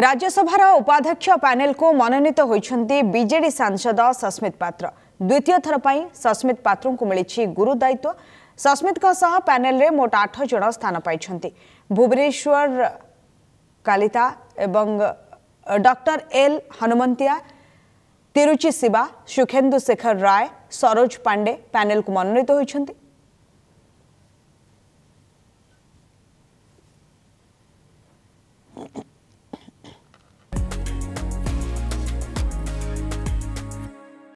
राज्यसभा उपाध्यक्ष पैनल को मनोनीत होती विजे सांसद सस्मित पात्र द्वितीय थर पर सस्मित पात्र को मिली गुरुदायित्व दायित्व सस्मित पैनल मोट आठ जन स्थान पाई भुवनेश्वर कालिता एवं doctor L Hanumanthaiah Tiruchi Siva Sukhendu Sekhar Roy Saroj Pandey panel को मनोनीत होती